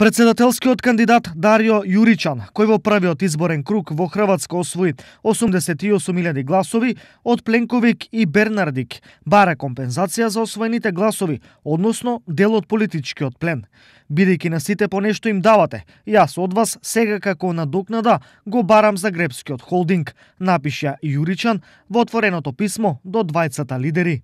Председателскиот кандидат Дарио Јуричан, кој во првиот изборен круг во Хрватска освои 88.000 гласови од Пленковик и Бернардик, бара компензација за освоените гласови, односно дел од политичкиот плен. Бидејќи на сите по нешто им давате, јас од вас сега како надокнада го барам за гребскиот холдинг, напиша Јуричан во отвореното писмо до двајцата лидери.